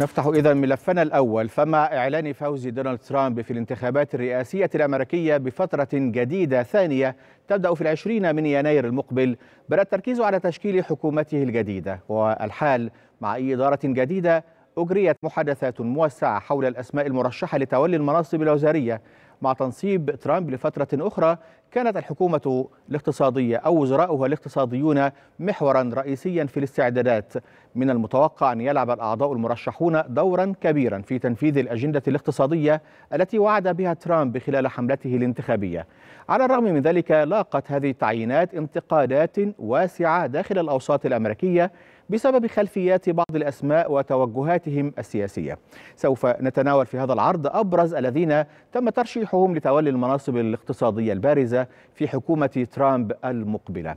نفتح إذا ملفنا الأول فمع إعلان فوز دونالد ترامب في الانتخابات الرئاسية الأمريكية بفترة جديدة ثانية تبدأ في العشرين من يناير المقبل بدأ التركيز على تشكيل حكومته الجديدة والحال مع أي إدارة جديدة أجريت محادثات موسعة حول الأسماء المرشحة لتولي المناصب الوزارية مع تنصيب ترامب لفترة أخرى كانت الحكومة الاقتصادية أو وزراؤها الاقتصاديون محورا رئيسيا في الاستعدادات من المتوقع أن يلعب الأعضاء المرشحون دورا كبيرا في تنفيذ الأجندة الاقتصادية التي وعد بها ترامب خلال حملته الانتخابية على الرغم من ذلك لاقت هذه التعيينات انتقادات واسعة داخل الأوساط الأمريكية بسبب خلفيات بعض الأسماء وتوجهاتهم السياسية سوف نتناول في هذا العرض أبرز الذين تم ترشيحهم لتولي المناصب الاقتصادية البارزة في حكومة ترامب المقبلة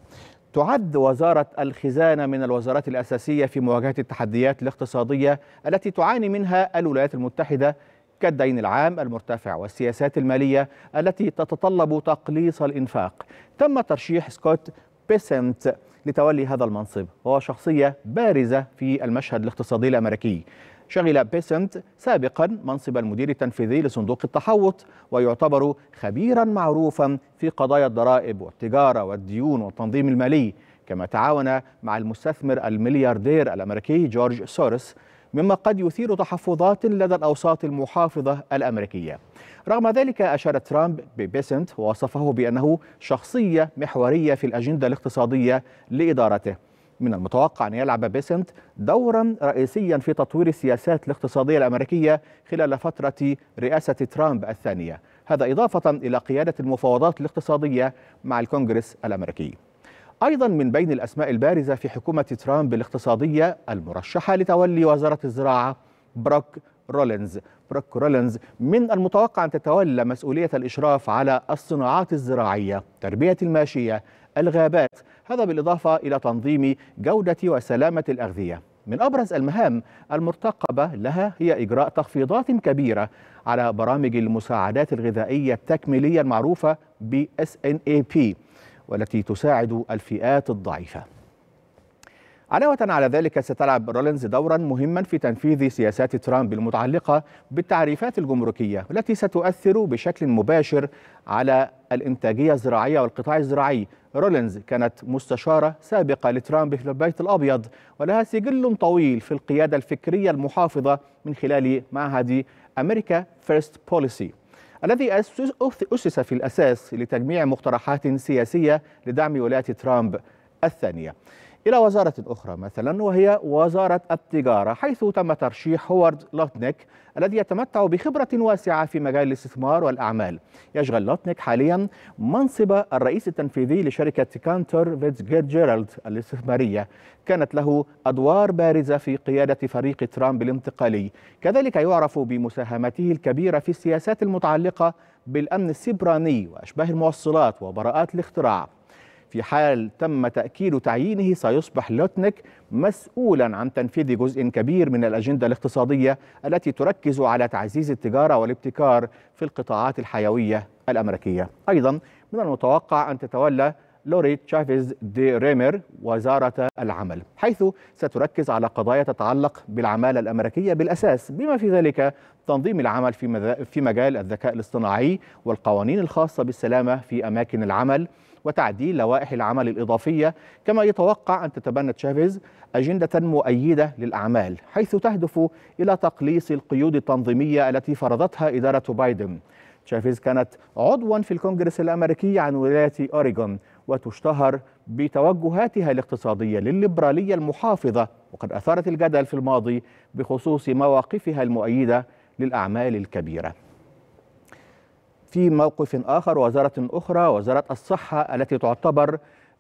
تعد وزارة الخزانة من الوزارات الأساسية في مواجهة التحديات الاقتصادية التي تعاني منها الولايات المتحدة كالدين العام المرتفع والسياسات المالية التي تتطلب تقليص الإنفاق تم ترشيح سكوت بيسنت لتولي هذا المنصب وهو شخصية بارزة في المشهد الاقتصادي الأمريكي شغل بيسنت سابقا منصب المدير التنفيذي لصندوق التحوط ويعتبر خبيرا معروفا في قضايا الضرائب والتجارة والديون والتنظيم المالي كما تعاون مع المستثمر الملياردير الأمريكي جورج سورس مما قد يثير تحفظات لدى الأوساط المحافظة الأمريكية رغم ذلك أشار ترامب ببيسنت ووصفه بأنه شخصية محورية في الأجندة الاقتصادية لإدارته من المتوقع أن يلعب بيسنت دورا رئيسيا في تطوير السياسات الاقتصادية الأمريكية خلال فترة رئاسة ترامب الثانية هذا إضافة إلى قيادة المفاوضات الاقتصادية مع الكونغرس الأمريكي أيضا من بين الأسماء البارزة في حكومة ترامب الاقتصادية المرشحة لتولي وزارة الزراعة بروك رولينز بروك رولينز من المتوقع أن تتولى مسؤولية الإشراف على الصناعات الزراعية تربية الماشية الغابات هذا بالإضافة إلى تنظيم جودة وسلامة الأغذية من أبرز المهام المرتقبة لها هي إجراء تخفيضات كبيرة على برامج المساعدات الغذائية التكميلية المعروفة بـ SNAP والتي تساعد الفئات الضعيفة علاوة على ذلك ستلعب رولينز دورا مهما في تنفيذ سياسات ترامب المتعلقة بالتعريفات الجمركية التي ستؤثر بشكل مباشر على الإنتاجية الزراعية والقطاع الزراعي رولينز كانت مستشارة سابقة لترامب في البيت الأبيض ولها سجل طويل في القيادة الفكرية المحافظة من خلال معهد أمريكا فيرست بوليسي الذي أسس في الأساس لتجميع مقترحات سياسية لدعم ولاية ترامب الثانية إلى وزارة أخرى مثلا وهي وزارة التجارة حيث تم ترشيح هوارد لوتنيك الذي يتمتع بخبرة واسعة في مجال الاستثمار والأعمال يشغل لوتنيك حاليا منصب الرئيس التنفيذي لشركة كانتر جيرالد الاستثمارية كانت له أدوار بارزة في قيادة فريق ترامب الانتقالي كذلك يعرف بمساهمته الكبيرة في السياسات المتعلقة بالأمن السبراني وأشباه الموصلات وبراءات الاختراع في حال تم تأكيد تعيينه سيصبح لوتنيك مسؤولا عن تنفيذ جزء كبير من الأجندة الاقتصادية التي تركز على تعزيز التجارة والابتكار في القطاعات الحيوية الأمريكية أيضا من المتوقع أن تتولى لوري تشافيز دي ريمير وزارة العمل حيث ستركز على قضايا تتعلق بالعمالة الأمريكية بالأساس بما في ذلك تنظيم العمل في مجال الذكاء الاصطناعي والقوانين الخاصة بالسلامة في أماكن العمل وتعديل لوائح العمل الإضافية كما يتوقع أن تتبنى تشافيز أجندة مؤيدة للأعمال حيث تهدف إلى تقليص القيود التنظيمية التي فرضتها إدارة بايدن تشافيز كانت عضوا في الكونغرس الأمريكي عن ولاية أوريغون وتشتهر بتوجهاتها الاقتصادية للليبرالية المحافظة وقد أثارت الجدل في الماضي بخصوص مواقفها المؤيدة للأعمال الكبيرة في موقف آخر وزارة أخرى وزارة الصحة التي تعتبر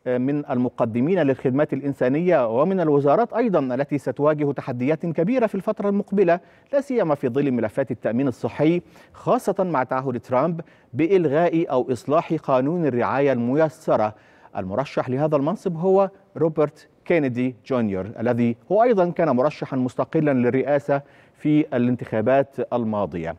آه، من المقدمين للخدمات الإنسانية ومن الوزارات أيضا التي ستواجه تحديات كبيرة في الفترة المقبلة لا سيما في ظل ملفات التأمين الصحي خاصة مع تعهد ترامب بإلغاء أو إصلاح قانون الرعاية الميسرة المرشح لهذا المنصب هو روبرت كينيدي جونيور الذي هو أيضا كان مرشحا مستقلا للرئاسة في الانتخابات الماضية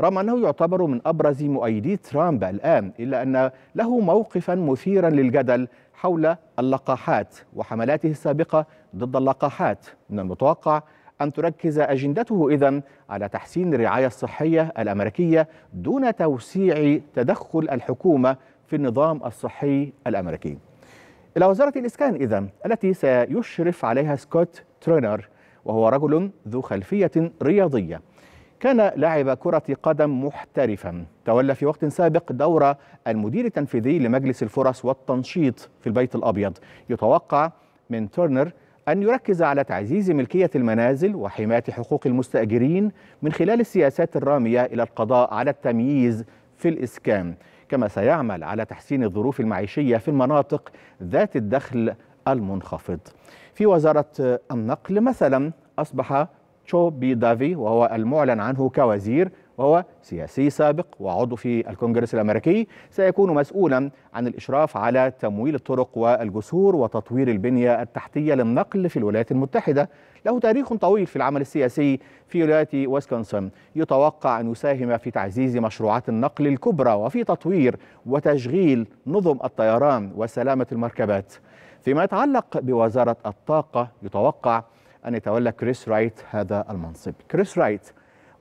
رغم أنه يعتبر من أبرز مؤيدي ترامب الآن إلا أن له موقفا مثيرا للجدل حول اللقاحات وحملاته السابقة ضد اللقاحات من المتوقع أن تركز أجندته إذا على تحسين الرعاية الصحية الأمريكية دون توسيع تدخل الحكومة في النظام الصحي الأمريكي إلى وزارة الإسكان إذا التي سيشرف عليها سكوت ترينر وهو رجل ذو خلفية رياضية كان لاعب كرة قدم محترفا تولى في وقت سابق دور المدير التنفيذي لمجلس الفرص والتنشيط في البيت الأبيض يتوقع من تورنر أن يركز على تعزيز ملكية المنازل وحماية حقوق المستأجرين من خلال السياسات الرامية إلى القضاء على التمييز في الإسكان كما سيعمل على تحسين الظروف المعيشية في المناطق ذات الدخل المنخفض في وزارة النقل مثلا أصبح تشو بي دافي وهو المعلن عنه كوزير وهو سياسي سابق وعضو في الكونغرس الأمريكي سيكون مسؤولا عن الإشراف على تمويل الطرق والجسور وتطوير البنية التحتية للنقل في الولايات المتحدة له تاريخ طويل في العمل السياسي في ولاية ويسكونسن يتوقع أن يساهم في تعزيز مشروعات النقل الكبرى وفي تطوير وتشغيل نظم الطيران وسلامة المركبات فيما يتعلق بوزارة الطاقة يتوقع أن يتولى كريس رايت هذا المنصب كريس رايت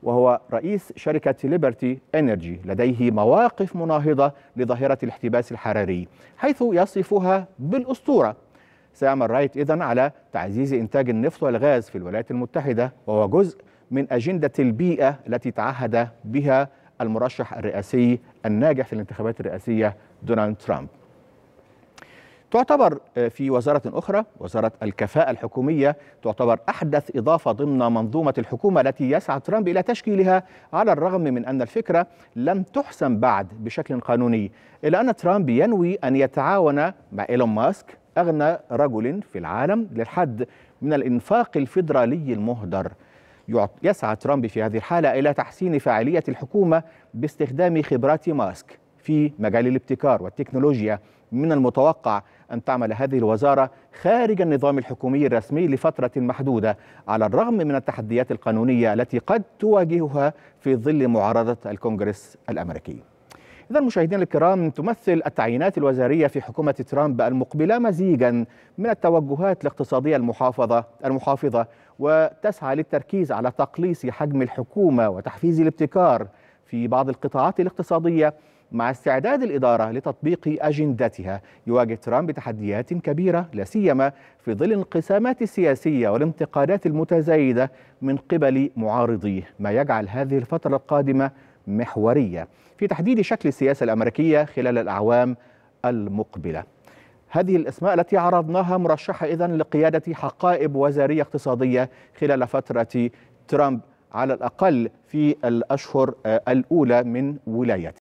وهو رئيس شركة ليبرتي انرجي لديه مواقف مناهضة لظاهرة الاحتباس الحراري حيث يصفها بالأسطورة سيعمل رايت إذن على تعزيز إنتاج النفط والغاز في الولايات المتحدة وهو جزء من أجندة البيئة التي تعهد بها المرشح الرئاسي الناجح في الانتخابات الرئاسية دونالد ترامب تعتبر آه، في وزارة أخرى وزارة الكفاءة الحكومية تعتبر أحدث إضافة ضمن منظومة الحكومة التي يسعى ترامب إلى تشكيلها على الرغم من أن الفكرة لم تحسم بعد بشكل قانوني إلا أن ترامب ينوي أن يتعاون مع إيلون ماسك أغنى رجل في العالم للحد من الإنفاق الفيدرالي المهدر يسعى ترامب في هذه الحالة إلى تحسين فعالية الحكومة باستخدام خبرات ماسك في مجال الابتكار والتكنولوجيا من المتوقع أن تعمل هذه الوزارة خارج النظام الحكومي الرسمي لفترة محدودة على الرغم من التحديات القانونية التي قد تواجهها في ظل معارضة الكونغرس الأمريكي إذا مشاهدينا الكرام تمثل التعيينات الوزارية في حكومة ترامب المقبلة مزيجا من التوجهات الاقتصادية المحافظة المحافظة وتسعى للتركيز على تقليص حجم الحكومة وتحفيز الابتكار في بعض القطاعات الاقتصادية مع استعداد الإدارة لتطبيق أجندتها يواجه ترامب تحديات كبيرة لا سيما في ظل الانقسامات السياسية والانتقادات المتزايدة من قبل معارضيه ما يجعل هذه الفترة القادمة محورية في تحديد شكل السياسة الأمريكية خلال الأعوام المقبلة هذه الأسماء التي عرضناها مرشحة إذا لقيادة حقائب وزارية اقتصادية خلال فترة ترامب على الأقل في الأشهر آه، الأولى من ولايته